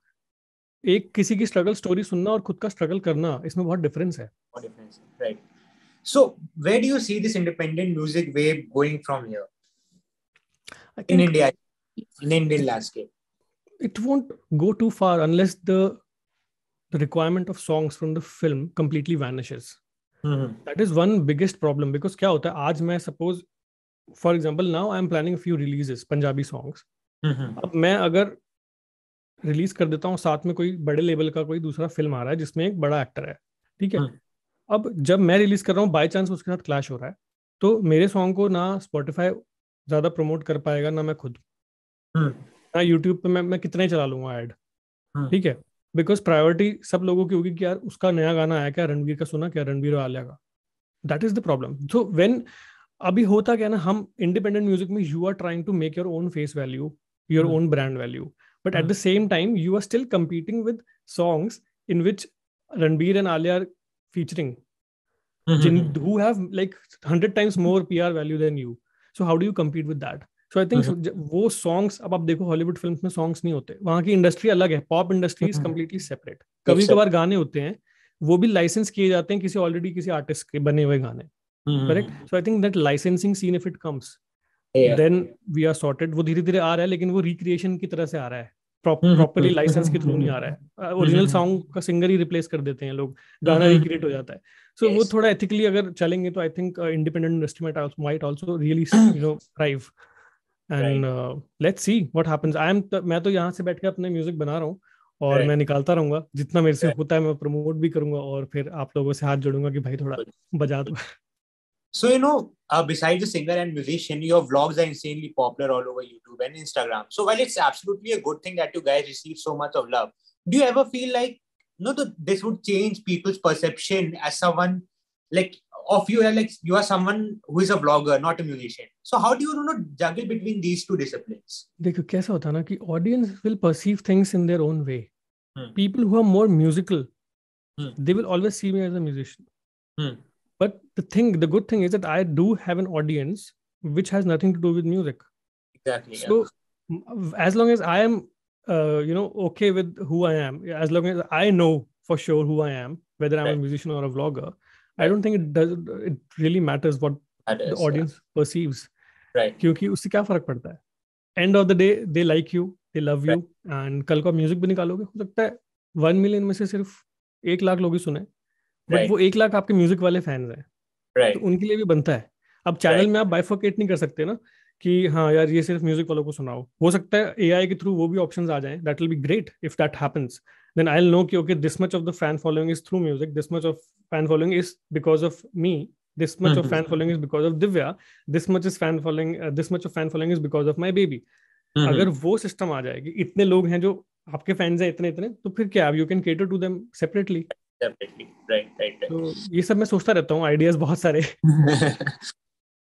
एक किसी की स्ट्रगल स्टोरी सुनना और खुद का स्ट्रगल करना इसमें बहुत डिफरेंस है right so where do you see this independent music wave going from here in India in Indian landscape? It won't go too far unless the the requirement of songs from the film completely vanishes. Mm-hmm. That is one biggest problem because क्या होता है आज मैं suppose for example now I am planning a few releases Punjabi songs. Mm-hmm. अब मैं अगर रिलीज कर देता हूँ साथ में कोई बड़े लेवल का कोई दूसरा फिल्म आ रहा है जिसमें एक बड़ा एक्टर है ठीक है mm-hmm. अब जब मैं रिलीज कर रहा हूँ बाय चांस उसके साथ क्लैश हो रहा है तो मेरे सॉन्ग को ना स्पॉटिफाई ज्यादा प्रमोट कर पाएगा ना मैं खुद ना यूट्यूब पे मैं मैं कितने चला लूंगा एड ठीक है बिकॉज प्रायोरिटी सब लोगों की होगी कि यार उसका नया गाना आया क्या रणवीर का सुना क्या रणवीर और आलिया का that is the problem so when अभी होता क्या ना हम इंडिपेंडेंट म्यूजिक में you are trying to make your own face value your own brand value but at the same time you are still competing with songs in which Ranbir and Alia featuring hundred times more P R value than you so how do you compete with that so I think वो सॉन्ग्स अब आप देखो हॉलीवुड फिल्म्स में सॉन्ग्स नहीं होते वहां की इंडस्ट्री अलग है pop industry is completely separate कभी कभार गाने होते हैं वो भी लाइसेंस किए जाते हैं किसी ऑलरेडी किसी आर्टिस्ट के बने हुए गाने correct so I think that licensing scene if it comes then we are sorted वो धीरे धीरे आ रहा है लेकिन वो रिक्रिएशन की तरह से आ रहा है प्रॉपरली लाइसेंस mm-hmm. mm-hmm. के थ्रू mm-hmm. नहीं आ रहा है ओरिजिनल सॉन्ग का सिंगर ही रिप्लेस कर देते हैं लोग गाना रिक्रिएट हो जाता है सो वो थोड़ा एथिकली अगर चलेंगे तो आई think independent industry might also really you know thrive and let's see what happens I am मैं तो यहाँ से बैठ के अपने म्यूजिक बना रहा हूँ और right. मैं निकालता रहूंगा जितना मेरे से right. होता है मैं प्रमोट भी करूंगा और फिर आप लोगों से हाथ जोड़ूंगा कि भाई थोड़ा बजा दो So you know, uh, besides a singer and musician, your vlogs are insanely popular all over YouTube and Instagram. So while it's absolutely a good thing that you guys receive so much of love, do you ever feel like you know the, this would change people's perception as someone like of you are like you are someone who is a blogger not a musician so how do you, you know juggle between these two disciplines देखो कैसा होता है ना कि audience will perceive things in their own way hmm. people who are more musical hmm. they will always see me as a musician hmm. but the thing the good thing is that I do have an audience which has nothing to do with music exactly so yeah. as long as I am uh, you know okay with who I am as long as I know for sure who I am whether I'm right. a musician or a vlogger I don't think it does it really matters what the audience perceives right क्योंकि उससे क्या फर्क पड़ता है end of the day they like you they love you एंड कल को म्यूजिक भी निकालोगे हो सकता है वन मिलियन में से सिर्फ एक लाख लोग ही सुने बट right. वो एक लाख आपके म्यूजिक वाले फैन हैं right. तो उनके लिए भी बनता है अब चैनल right. में आप बाइफोकेट नहीं कर सकते ना कि हाँ यार ये सिर्फ म्यूजिक वालों को सुनाओ हो सकता है एआई के थ्रू वो भी ऑप्शंस आ जाएं that will be great if that happens then I'll know ki, okay, this much of the fan following is through music, this much of fan following is because of me, this much mm-hmm. of fan following is because of Divya, this much is fan following, uh, this much of fan following is because of my baby. Mm-hmm. अगर वो सिस्टम आ जाएगी इतने लोग हैं जो आपके फैंस हैं इतने इतने तो फिर क्या you can cater to them separately तो ये सब मैं सोचता रहता हूँ आइडियाज बहुत सारे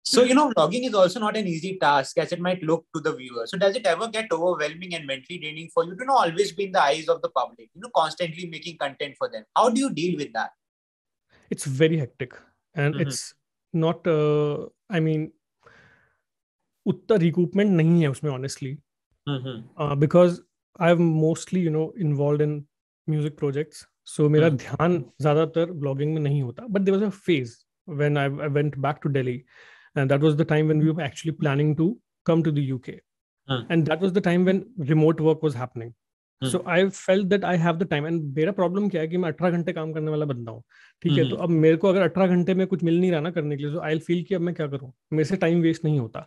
So, you know, vlogging is also not an easy task as it might look to the viewer. So, does it ever get overwhelming and mentally draining for you to you know, always be in the eyes of the public, you know, constantly making content for them? How do you deal with that? It's very hectic and mm-hmm. it's not, uh, I mean, उतना रिक्रूटमेंट नहीं है उसमें honestly, mm-hmm. uh, because I am mostly you know involved in music projects, so मेरा mm-hmm. ध्यान ज्यादातर ब्लॉगिंग में नहीं होता but there was a phase when I went back to Delhi. and that was the time when we hmm. were actually planning to come to the uk huh. Hmm. and that was the time when remote work was happening so I felt that I have the time and मेरा प्रॉब्लम क्या है कि मैं अठारह घंटे काम करने वाला बंदा हूँ ठीक है hmm. तो अब मेरे को अगर अठारह घंटे में कुछ मिल नहीं रहा ना करने के लिए तो आई फील कि अब मैं क्या करूँ मेरे से टाइम वेस्ट नहीं होता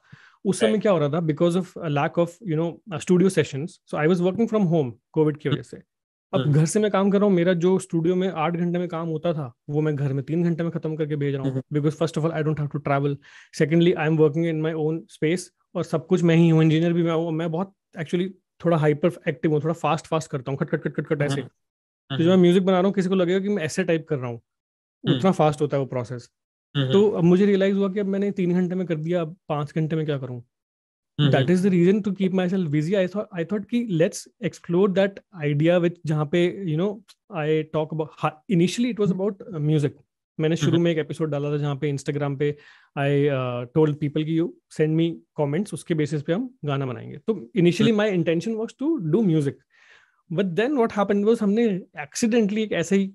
उस समय क्या हो रहा था because of lack of you know studio sessions so I was working from home Covid की वजह से अब हम्म। घर से मैं काम कर रहा हूँ मेरा जो स्टूडियो में आठ घंटे में काम होता था वो मैं घर में तीन घंटे में खत्म करके भेज रहा हूँ because first of all I don't have to travel secondly I am working in my own space और सब कुछ मैं ही हूँ इंजीनियर भी मैं हूँ मैं बहुत एक्चुअली थोड़ा हाइपर एक्टिव हूँ थोड़ा फास्ट फास्ट करता हूँ खट खट खट खट खट ऐसे हम्म। तो जो हम्म। मैं म्यूजिक बना रहा हूँ किसी को लगेगा कि मैं ऐसे टाइप कर रहा हूँ उतना फास्ट होता है वो प्रोसेस तो अब मुझे रियलाइज हुआ कि अब मैंने तीन घंटे में कर दिया अब पाँच घंटे में क्या करूँ that is the reason to keep myself busy I thought I thought कि let's explore that idea which जहाँ पे you know I talk about initially it was about music मैंने शुरू mm-hmm. में एक एपिसोड डाला था जहाँ पे इंस्टाग्राम पे आई टोल्ड पीपल की यू सेंड मी कॉमेंट्स उसके बेसिस पे हम गाना बनाएंगे तो initially my intention was to do music but then what happen was हमने एक्सीडेंटली एक ऐसे ही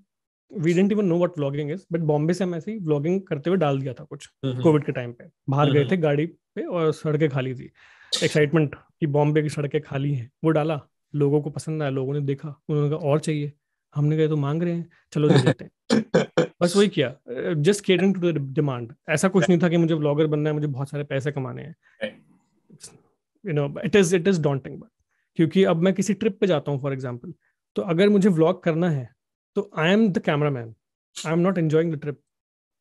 we didn't even know what blogging is but Bombay से हम ऐसे ही ब्लॉगिंग करते हुए डाल दिया था कुछ कोविड mm-hmm. के टाइम पे बाहर गए mm-hmm. थे गाड़ी पे और सड़कें खाली थी एक्साइटमेंट कि बॉम्बे की सड़कें खाली हैं वो डाला लोगों को पसंद आया लोगों ने देखा उन्होंने कहा और चाहिए हमने कहा तो मांग रहे हैं चलो दे तो देते हैं बस वही किया just catering to the demand ऐसा कुछ नहीं था कि मुझे ब्लॉगर बनना है मुझे बहुत सारे पैसे कमाने हैं you know it is it is daunting but क्योंकि अब मैं किसी ट्रिप पे जाता हूँ फॉर एग्जाम्पल तो अगर मुझे व्लॉग करना है तो I am the camera man I am not enjoying the trip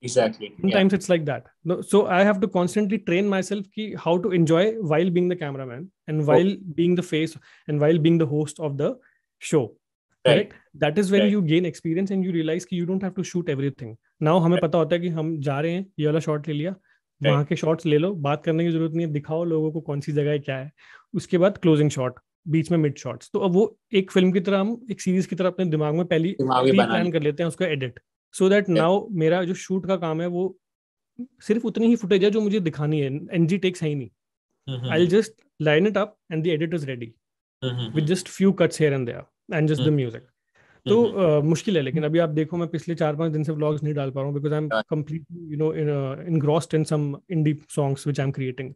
exactly sometimes yeah. it's like that no, so i have to constantly train myself ki how to enjoy while being the cameraman and while oh. being the face and while being the host of the show right, right? that is when right. you gain experience and you realize ki you don't have to shoot everything now hame right. pata hota hai ki hum ja rahe hain ye wala shot le liya right. wahan ke shots le lo baat karne ki zarurat nahi hai dikhao logo ko kaun si jagah hai kya hai uske baad closing shot बीच में मिड शॉट्स तो अब वो एक फिल्म की तरह हम एक सीरीज की तरह अपने दिमाग में पहली प्लान कर लेते हैं उसको एडिट सो दैट नाउ मेरा जो शूट का काम है वो सिर्फ उतनी ही फुटेज है जो मुझे दिखानी है एनजी टेक्स है ही नहीं I just line it up and the edit is ready with just few cuts here and there and just the music तो मुश्किल है लेकिन अभी आप देखो मैं पिछले चार पांच दिन से व्लॉग्स नहीं डाल पा रहा हूँ because I am completely you know engrossed in some indie songs which I am creating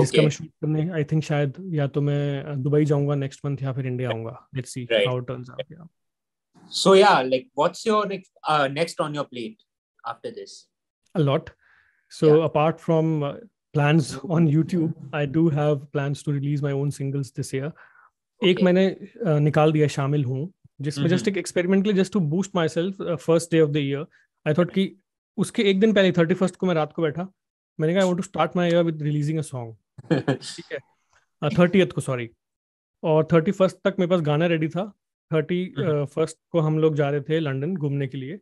जिसका मैं शूट करने आई थिंक शायद या तो मैं दुबई जाऊंगा नेक्स्ट मंथ या फिर इंडिया आऊंगा let's see how turns out या So yeah, like what's your next, uh, next on your plate after this? A lot. So yeah. apart from uh, plans on YouTube, I do have plans to release my own singles this year. Okay. एक मैंने uh, निकाल दिया शामिल हूँ जिसमें जस्ट एक experiment just to boost myself first day of the year I thought कि उसके एक दिन पहले थर्टी फर्स्ट को मैं रात को बैठा मैंने कहा I to start my year with releasing a song ठीक है थर्टीथ को सॉरी और थर्टी फर्स्ट तक मेरे पास गाना रेडी था थर्टी हम्म। फर्स्ट को हम लोग जा रहे थे लंदन घूमने के लिए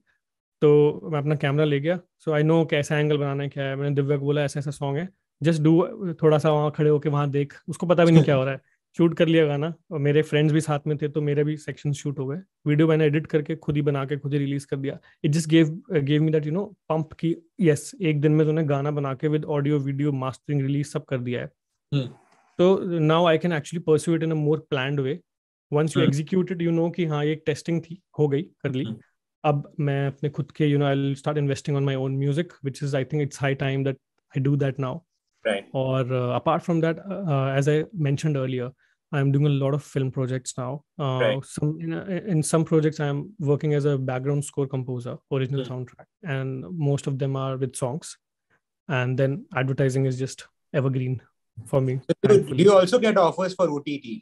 तो मैं अपना कैमरा ले गया सो आई नो कैसा एंगल बनाना है क्या है मैंने दिव्या को बोला ऐसा ऐसा सॉन्ग है जस्ट डू थोड़ा सा वहाँ खड़े होके वहाँ देख उसको पता भी नहीं क्या हो रहा है शूट कर लिया गाना और मेरे फ्रेंड्स भी साथ में थे तो मेरे भी सेक्शन शूट हो गए वीडियो मैंने एडिट करके खुद ही बना के खुद ही रिलीज कर दिया it just gave gave me that you know pump की यस एक दिन में तुमने गाना बना के with audio video mastering release सब कर दिया है हम्म। तो now I can actually pursue it in a more plan way Once you hmm. execute it, you know हाँ एक टेस्टिंग थी हो गई कर ली hmm. अब मैं अपने खुद के you know I start investing on my own music which is that think it's high time that I do that now और apart from that earlier I'm doing a lot of film projects now. Uh, right. in, some projects, I'm working as a background score composer, original hmm. soundtrack, and most of them are with songs. And then advertising is just evergreen for me. do, you also get offers for OTT?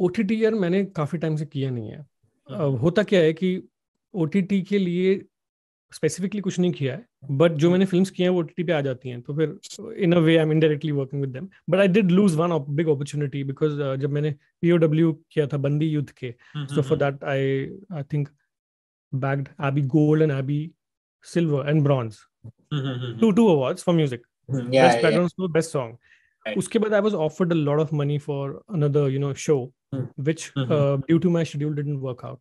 ओ यार मैंने काफ़ी टाइम से किया नहीं है uh, होता क्या है कि ओ टी टी के लिए स्पेसिफिकली कुछ नहीं किया है बट जो मैंने फिल्म किए हैं वो ओ पे आ जाती हैं तो फिर in a way I am indirectly working with but I did lose one big opportunity because जब मैंने पीओडब्ल्यू किया था Bandi Yuddh Ke so for that I I think bagged Abby gold and Abby silver and bronze two two award for music for music. Yeah, hmm, best yeah. best song. उसके बाद I was offered a lot of money for another you know show which due to my schedule didn't work out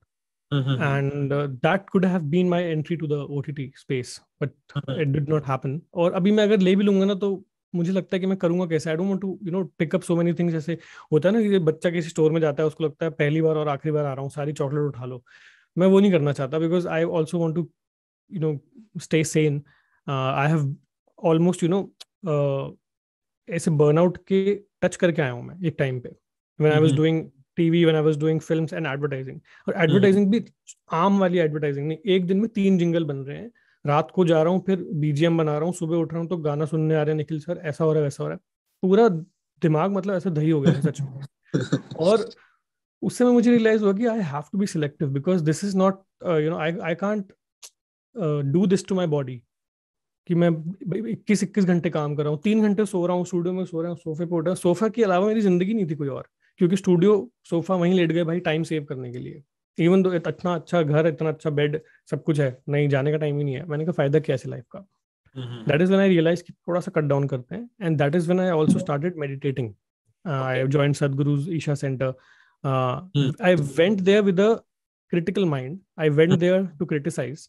and that could have been could entry to the entry to the OTT space, but mm-hmm. it और अभी मैं अगर ले भी लूंगा ना तो मुझे लगता है कि मैं करूंगा कैसे I don't want to you know pick up so many things जैसे होता है ना कि बच्चा किसी स्टोर में जाता है उसको लगता है पहली बार और आखिरी बार आ रहा हूँ सारी चॉकलेट उठा लो मैं वो नहीं करना चाहता because I also want to you know stay sane I have almost you know ऐसे बर्नआउट के टच करके आया हूँ मैं एक टाइम पे when I was doing TV when I was doing films and advertising और एडवर्टाइजिंग हम्म। भी आम वाली एडवर्टाइजिंग नहीं एक दिन में तीन जिंगल बन रहे हैं रात को जा रहा हूँ फिर बीजीएम बना रहा हूँ सुबह उठ रहा हूँ तो गाना सुनने आ रहे हैं निखिल सर ऐसा हो रहा है वैसा हो रहा है पूरा दिमाग मतलब ऐसा दही हो गया है सच में और उससे में मुझे रियलाइज हुआ कि I have to be selective because this is not you know I I can't do this to my body कि मैं इक्कीस इक्कीस घंटे काम कर रहा हूँ तीन घंटे सो रहा हूँ स्टूडियो में सो रहा हूँ सोफे पर उठ रहा सोफा के अलावा मेरी जिंदगी नहीं थी कोई और क्योंकि स्टूडियो सोफा वहीं लेट गए भाई टाइम सेव करने के लिए इवन दो इतना अच्छा घर इतना अच्छा बेड सब कुछ है नहीं जाने का टाइम ही नहीं है मैंने कहा फायदा क्या है लाइफ का that is one I realise कि थोड़ा सा कट डाउन करते हैं and that is one I also started meditating I have join Sadhguru's Isha center I went there with a critical mind i went hmm. there to criticize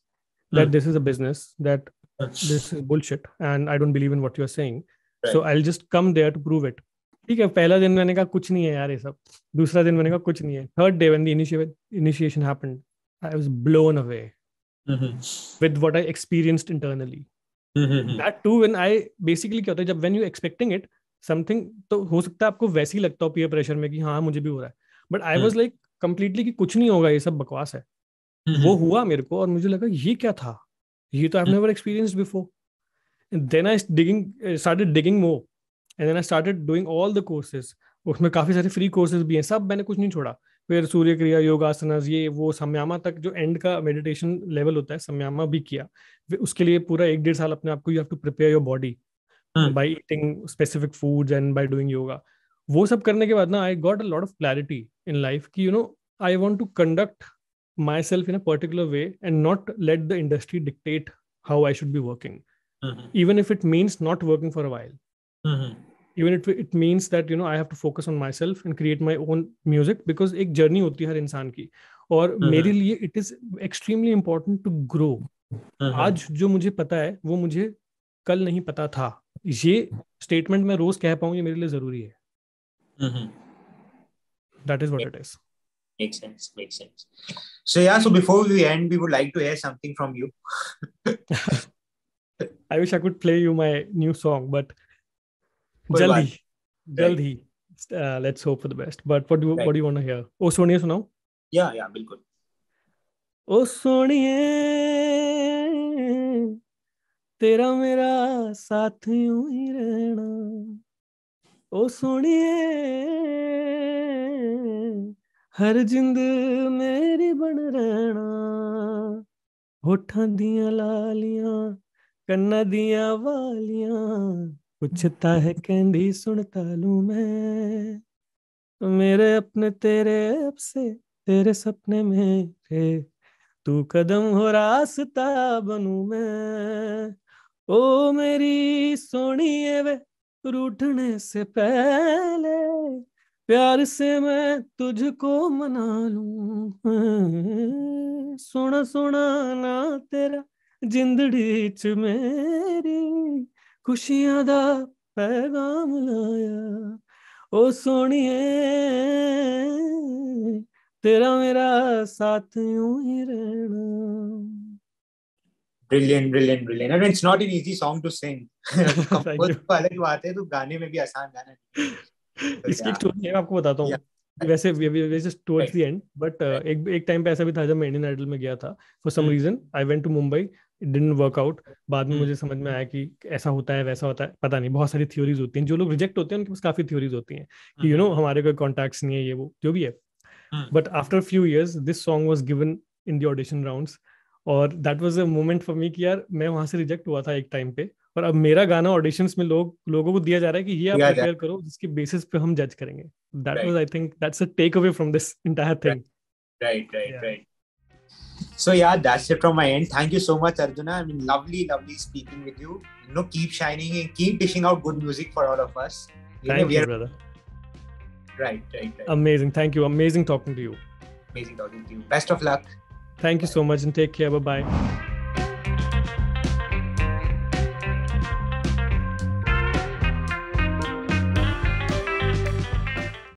that hmm. this is a business that this bullshit and I don't believe in what you are saying. Right. So I'll just come there to prove it. ठीक है पहला दिन मैंने कहा कुछ नहीं है यार ये सब दूसरा दिन मैंने कहा कुछ नहीं है third day when the initiation happened I was blown away with what I experienced internally that too when I basically क्या होता है जब when you expecting it something तो हो सकता है आपको वैसे ही लगता हो पीयर प्रेशर में कि हाँ मुझे भी हो रहा है but I was like completely कि कुछ नहीं होगा ये सब बकवास है mm-hmm. वो हुआ मेरे को और मुझे लगा ये क्या था ये तो I never experience before and then I digging started digging more and then I started doing all the courses उसमें काफी सारे फ्री कोर्सेज भी हैं सब मैंने कुछ नहीं छोड़ा फिर सूर्य क्रिया योगासना ये वो समयामा तक जो एंड का मेडिटेशन लेवल होता है समयामा भी किया उसके लिए पूरा एक डेढ़ साल अपने आप को you have to prepare your body by eating specific foods and by doing yoga वो सब करने के बाद ना I got a lot of clarity in life की you know I want to conduct myself in a particular way and not let the industry dictate how I should be working, mm-hmm. even if it means not working for a while. Mm-hmm. Even if it means that you know I have to focus on myself and create my own music because a journey होती है हर इंसान और mm-hmm. मेरे लिए it is extremely important to grow. Mm-hmm. आज जो मुझे पता है वो मुझे कल नहीं पता था ये स्टेटमेंट मैं रोज कह पाऊँ ये मेरे लिए जरूरी है that is what it is Makes sense. Makes sense. So yeah. So before we end, we would like to hear something from you. I wish I could play you my new song, but jaldi, jaldi. Uh, let's hope for the best. But what do right. what do you want to hear? Oh, Sonia, now. Yeah, yeah, बिल्कुल. ओ सोनिए तेरा मेरा साथ ही रहना ओ सोनिए ਹਰ ਜਿੰਦ ਮੇਰੀ ਬਣ ਰਹਿਣਾ ਹੋਠਾਂ ਦੀਆਂ ਲਾਲੀਆਂ ਕੰਨਾਂ ਦੀਆਂ ਵਾਲੀਆਂ ਪੁੱਛਤਾ ਹੈ ਕਹਿੰਦੀ ਸੁਣਤਾ ਲੂ ਮੈਂ मेरे अपने तेरे अब से तेरे सपने मेरे तू कदम हो रास्ता बनू मैं ओ मेरी सोनी वे रूठने से पहले प्यार से मैं तुझको मना लू हाँ, सोना सोना ना तेरा जिंदड़ी च मेरी खुशियां दा पैगाम लाया ओ सोनिए तेरा मेरा साथ यूं ही रहना brilliant brilliant brilliant and it's not an easy song to sing बहुत अलग बात है तो गाने में भी आसान गाना है इसकी स्टोरी है मैं आपको बताता हूँ वैसे वैसे टुवर्ड्स द एंड बट एक एक टाइम पे ऐसा भी था जब मैं इंडियन आइडल में गया था for some reason I went to Mumbai didn't work out बाद में hmm. मुझे समझ में आया कि ऐसा होता है वैसा होता है पता नहीं बहुत सारी थ्योरीज होती हैं जो लोग रिजेक्ट होते हैं उनके पास काफी थ्योरीज होती हैं कि यू नो hmm. हमारे कोई कॉन्टैक्ट्स नहीं है ये वो जो भी है but after few years this song was given in the audition round और that was a moment for me कि यार मैं वहां से रिजेक्ट हुआ था एक टाइम पे पर अब मेरा गाना ऑडिशंस में लोग लोगों को दिया जा रहा है कि ये आप प्रिपेयर करो जिसके बेसिस पे हम जज करेंगे that was I think that's a takeaway from this entire thing right right right so या that's it from my end thank you so much Arjun I mean lovely lovely speaking with you know keep shining and keep dishing out good music for all of us thank you brother right right amazing thank you amazing talking to you amazing talking to you best of luck thank you so much and take care bye-bye